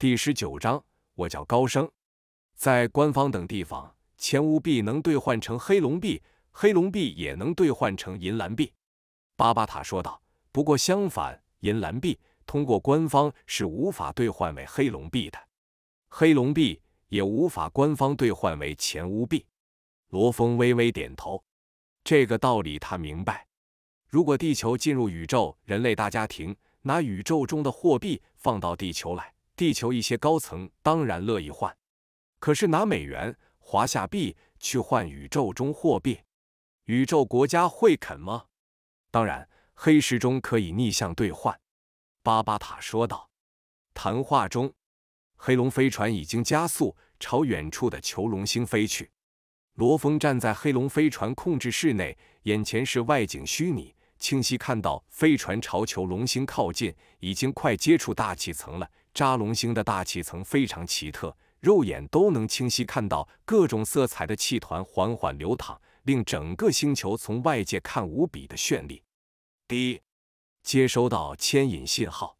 第十九章，我叫高升，在官方等地方，钱无币能兑换成黑龙币，黑龙币也能兑换成银蓝币。巴巴塔说道。不过相反，银蓝币通过官方是无法兑换为黑龙币的，黑龙币也无法官方兑换为钱无币。罗峰微微点头，这个道理他明白。如果地球进入宇宙，人类大家庭拿宇宙中的货币放到地球来。地球一些高层当然乐意换，可是拿美元、华夏币去换宇宙中货币，宇宙国家会肯吗？当然，黑市中可以逆向兑换。”巴巴塔说道。谈话中，黑龙飞船已经加速朝远处的球龙星飞去。罗峰站在黑龙飞船控制室内，眼前是外景虚拟，清晰看到飞船朝球龙星靠近，已经快接触大气层了。扎龙星的大气层非常奇特，肉眼都能清晰看到各种色彩的气团缓缓流淌，令整个星球从外界看无比的绚丽。第一，接收到牵引信号，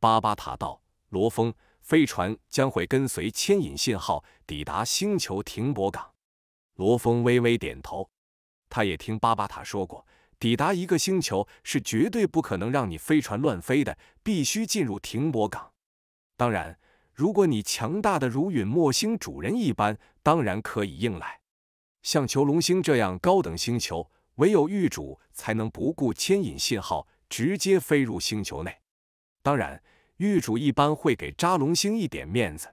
巴巴塔道：“罗峰，飞船将会跟随牵引信号抵达星球停泊港。”罗峰微微点头，他也听巴巴塔说过，抵达一个星球是绝对不可能让你飞船乱飞的，必须进入停泊港。当然，如果你强大的如陨墨星主人一般，当然可以硬来。像囚龙星这样高等星球，唯有玉主才能不顾牵引信号，直接飞入星球内。当然，玉主一般会给扎龙星一点面子，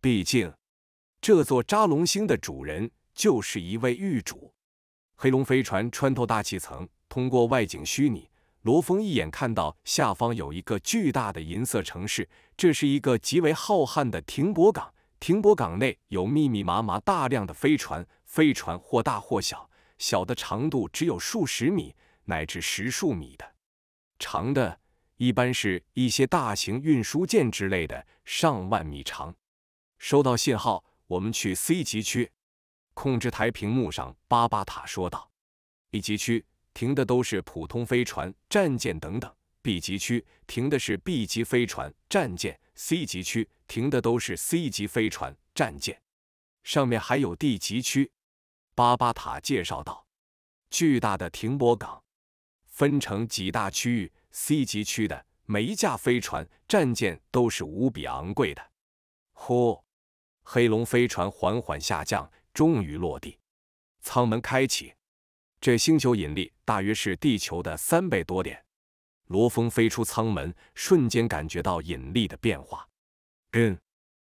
毕竟这座扎龙星的主人就是一位玉主。黑龙飞船穿透大气层，通过外景虚拟。罗峰一眼看到下方有一个巨大的银色城市，这是一个极为浩瀚的停泊港。停泊港内有密密麻麻大量的飞船，飞船或大或小，小的长度只有数十米乃至十数米的，长的，一般是一些大型运输舰之类的，上万米长。收到信号，我们去 C 级区。控制台屏幕上，巴巴塔说道：“B 级区。”停的都是普通飞船、战舰等等。B 级区停的是 B 级飞船、战舰。C 级区停的都是 C 级飞船、战舰。上面还有 D 级区。巴巴塔介绍道：“巨大的停泊港分成几大区域。C 级区的每一架飞船、战舰都是无比昂贵的。”呼，黑龙飞船缓缓下降，终于落地，舱门开启。这星球引力大约是地球的三倍多点。罗峰飞出舱门，瞬间感觉到引力的变化。嗯，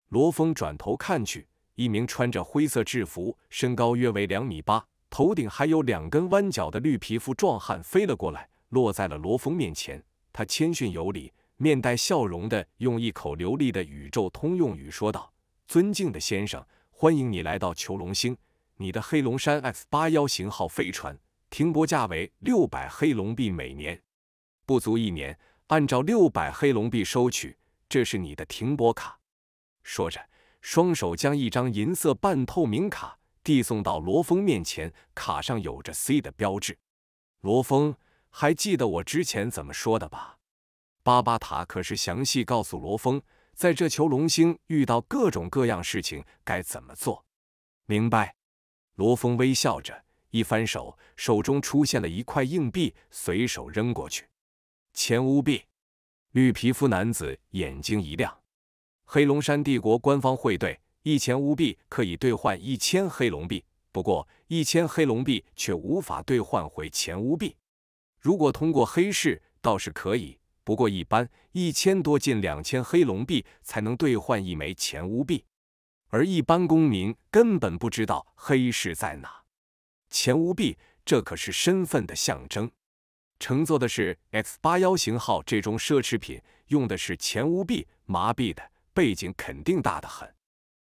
罗峰转头看去，一名穿着灰色制服、身高约为两米八、头顶还有两根弯角的绿皮肤壮汉飞了过来，落在了罗峰面前。他谦逊有礼，面带笑容的用一口流利的宇宙通用语说道：“尊敬的先生，欢迎你来到囚龙星。”你的黑龙山 X 八幺型号飞船停泊价为六百黑龙币每年，不足一年按照六百黑龙币收取。这是你的停泊卡。说着，双手将一张银色半透明卡递送到罗峰面前，卡上有着 C 的标志。罗峰还记得我之前怎么说的吧？巴巴塔可是详细告诉罗峰，在这囚龙星遇到各种各样事情该怎么做。明白。罗峰微笑着，一翻手，手中出现了一块硬币，随手扔过去。钱屋币，绿皮肤男子眼睛一亮。黑龙山帝国官方汇兑，一钱乌币可以兑换一千黑龙币，不过一千黑龙币却无法兑换回钱屋币。如果通过黑市，倒是可以，不过一般一千多近两千黑龙币才能兑换一枚钱屋币。而一般公民根本不知道黑市在哪。钱无币，这可是身份的象征。乘坐的是 X 八幺型号，这种奢侈品用的是钱无币，麻痹的背景肯定大得很。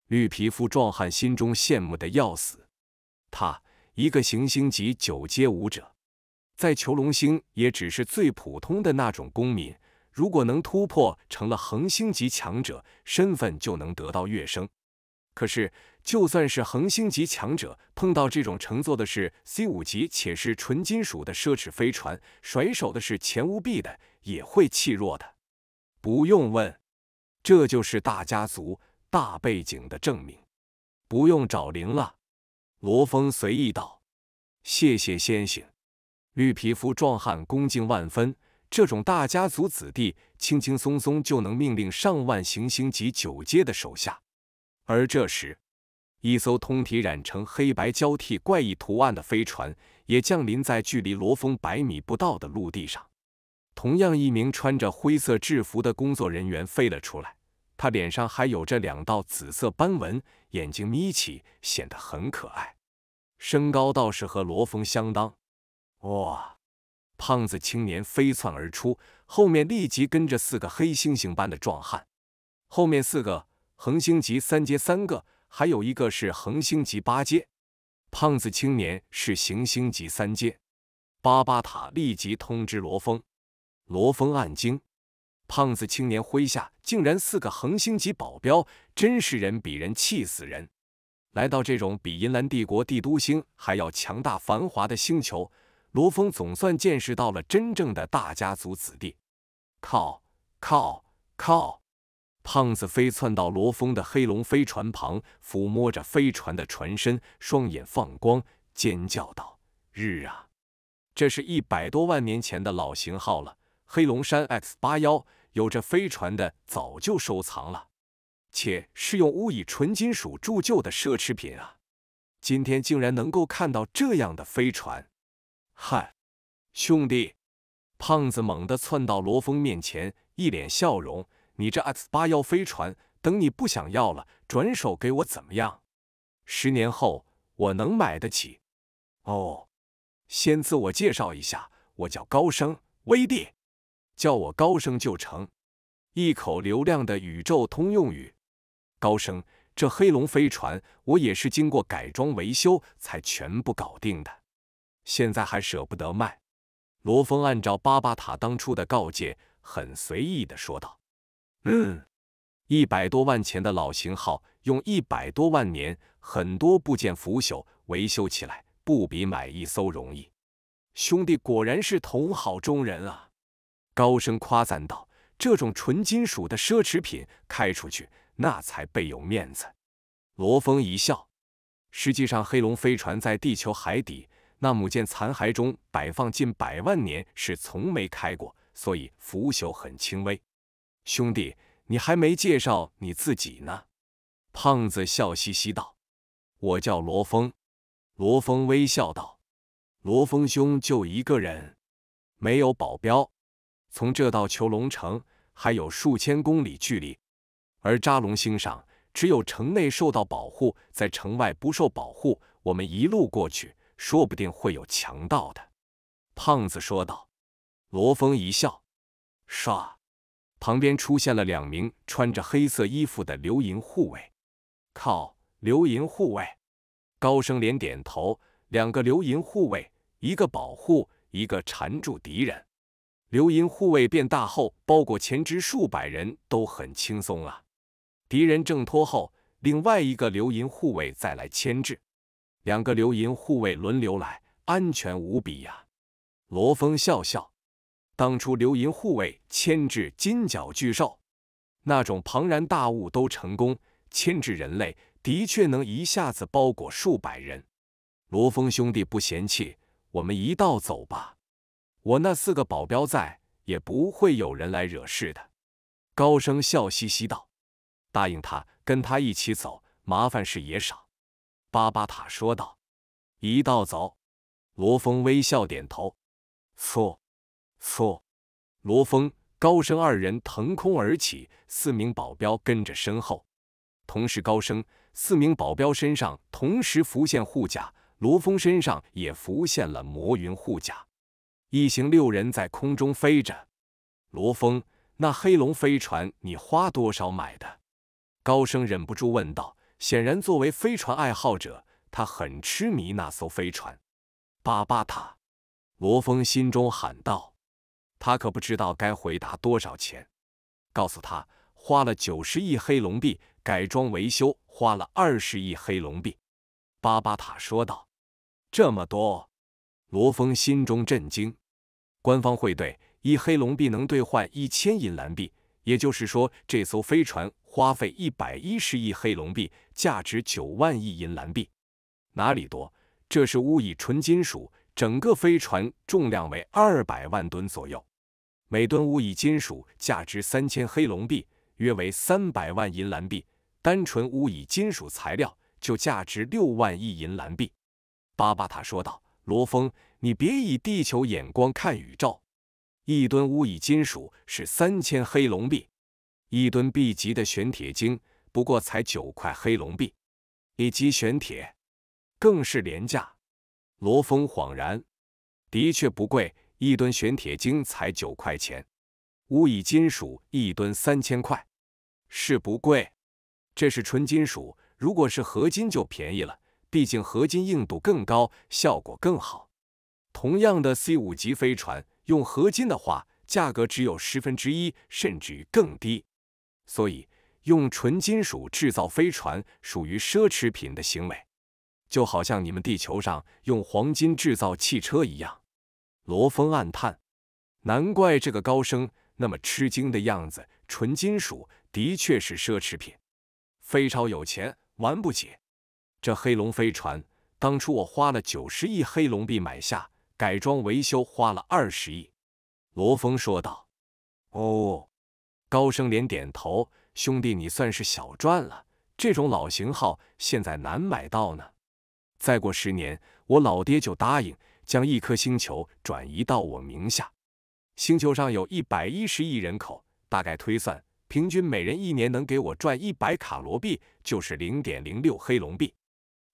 绿皮肤壮汉心中羡慕的要死。他一个行星级九阶武者，在囚龙星也只是最普通的那种公民。如果能突破成了恒星级强者，身份就能得到跃升。可是，就算是恒星级强者碰到这种乘坐的是 C 五级且是纯金属的奢侈飞船，甩手的是钱无币的，也会气弱的。不用问，这就是大家族大背景的证明。不用找零了，罗峰随意道：“谢谢先生。”绿皮肤壮汉恭敬万分。这种大家族子弟，轻轻松松就能命令上万行星级九阶的手下。而这时，一艘通体染成黑白交替怪异图案的飞船也降临在距离罗峰百米不到的陆地上。同样，一名穿着灰色制服的工作人员飞了出来，他脸上还有着两道紫色斑纹，眼睛眯起，显得很可爱。身高倒是和罗峰相当。哇！胖子青年飞窜而出，后面立即跟着四个黑猩猩般的壮汉。后面四个。恒星级三阶三个，还有一个是恒星级八阶。胖子青年是行星级三阶。巴巴塔立即通知罗峰。罗峰暗惊，胖子青年麾下竟然四个恒星级保镖，真是人比人气死人。来到这种比银兰帝国帝都星还要强大繁华的星球，罗峰总算见识到了真正的大家族子弟。靠靠靠！胖子飞窜到罗峰的黑龙飞船旁，抚摸着飞船的船身，双眼放光，尖叫道：“日啊！这是一百多万年前的老型号了，黑龙山 X 八幺，有着飞船的早就收藏了，且是用乌以纯金属铸就的奢侈品啊！今天竟然能够看到这样的飞船，嗨，兄弟！”胖子猛地窜到罗峰面前，一脸笑容。你这 X 八幺飞船，等你不想要了，转手给我怎么样？十年后我能买得起？哦，先自我介绍一下，我叫高升，威帝，叫我高升就成。一口流量的宇宙通用语。高升，这黑龙飞船我也是经过改装维修才全部搞定的，现在还舍不得卖。罗峰按照巴巴塔当初的告诫，很随意的说道。嗯，一百多万钱的老型号，用一百多万年，很多部件腐朽，维修起来不比买一艘容易。兄弟果然是同好中人啊！高声夸赞道：“这种纯金属的奢侈品，开出去那才倍有面子。”罗峰一笑，实际上，黑龙飞船在地球海底那母舰残骸中摆放近百万年，是从没开过，所以腐朽很轻微。兄弟，你还没介绍你自己呢。”胖子笑嘻嘻道，“我叫罗峰。”罗峰微笑道，“罗峰兄就一个人，没有保镖。从这到囚龙城还有数千公里距离，而扎龙星上只有城内受到保护，在城外不受保护。我们一路过去，说不定会有强盗的。”胖子说道。罗峰一笑，唰。旁边出现了两名穿着黑色衣服的流银护卫，靠！流银护卫，高升连点头。两个流银护卫，一个保护，一个缠住敌人。流银护卫变大后，包裹前肢数百人都很轻松啊。敌人挣脱后，另外一个流银护卫再来牵制。两个流银护卫轮流来，安全无比呀。罗峰笑笑。当初流云护卫牵制金角巨兽，那种庞然大物都成功牵制人类，的确能一下子包裹数百人。罗峰兄弟不嫌弃，我们一道走吧。我那四个保镖在，也不会有人来惹事的。高升笑嘻嘻道：“答应他，跟他一起走，麻烦事也少。”巴巴塔说道：“一道走。”罗峰微笑点头。说。嗖！罗峰、高升二人腾空而起，四名保镖跟着身后。同时，高升四名保镖身上同时浮现护甲，罗峰身上也浮现了魔云护甲。一行六人在空中飞着。罗峰，那黑龙飞船你花多少买的？高升忍不住问道。显然，作为飞船爱好者，他很痴迷那艘飞船。巴巴塔！罗峰心中喊道。他可不知道该回答多少钱，告诉他花了九十亿黑龙币，改装维修花了二十亿黑龙币。巴巴塔说道。这么多，罗峰心中震惊。官方汇兑一黑龙币能兑换一千银蓝币，也就是说这艘飞船花费一百一十亿黑龙币，价值九万亿银蓝币。哪里多？这是物以纯金属。整个飞船重量为二百万吨左右，每吨钨以金属价值三千黑龙币，约为三百万银蓝币。单纯钨以金属材料就价值六万亿银蓝币。巴巴塔说道：“罗峰，你别以地球眼光看宇宙。一吨钨以金属是三千黑龙币，一吨 B 级的玄铁晶不过才九块黑龙币，以及玄铁更是廉价。”罗峰恍然，的确不贵，一吨玄铁晶才九块钱，钨以金属一吨三千块，是不贵。这是纯金属，如果是合金就便宜了，毕竟合金硬度更高，效果更好。同样的 C 五级飞船，用合金的话，价格只有十分之一，甚至更低。所以用纯金属制造飞船，属于奢侈品的行为。就好像你们地球上用黄金制造汽车一样，罗峰暗叹，难怪这个高升那么吃惊的样子。纯金属的确是奢侈品，非常有钱玩不起。这黑龙飞船当初我花了九十亿黑龙币买下，改装维修花了二十亿。罗峰说道。哦，高升连点头，兄弟你算是小赚了，这种老型号现在难买到呢。再过十年，我老爹就答应将一颗星球转移到我名下。星球上有一百一十亿人口，大概推算，平均每人一年能给我赚一百卡罗币，就是零点零六黑龙币，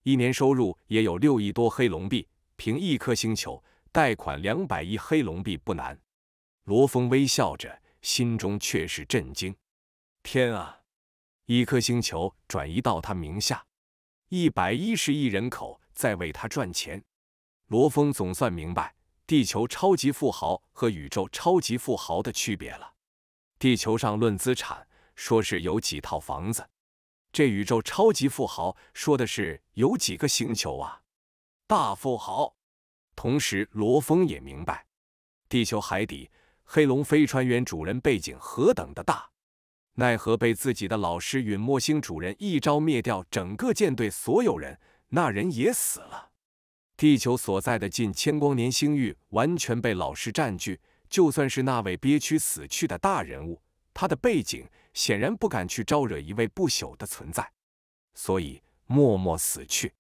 一年收入也有六亿多黑龙币。凭一颗星球，贷款两百亿黑龙币不难。罗峰微笑着，心中却是震惊：天啊，一颗星球转移到他名下！一百一十亿人口在为他赚钱，罗峰总算明白地球超级富豪和宇宙超级富豪的区别了。地球上论资产，说是有几套房子；这宇宙超级富豪说的是有几个星球啊！大富豪。同时，罗峰也明白，地球海底黑龙飞船原主人背景何等的大。奈何被自己的老师陨墨星主人一招灭掉整个舰队所有人，那人也死了。地球所在的近千光年星域完全被老师占据，就算是那位憋屈死去的大人物，他的背景显然不敢去招惹一位不朽的存在，所以默默死去。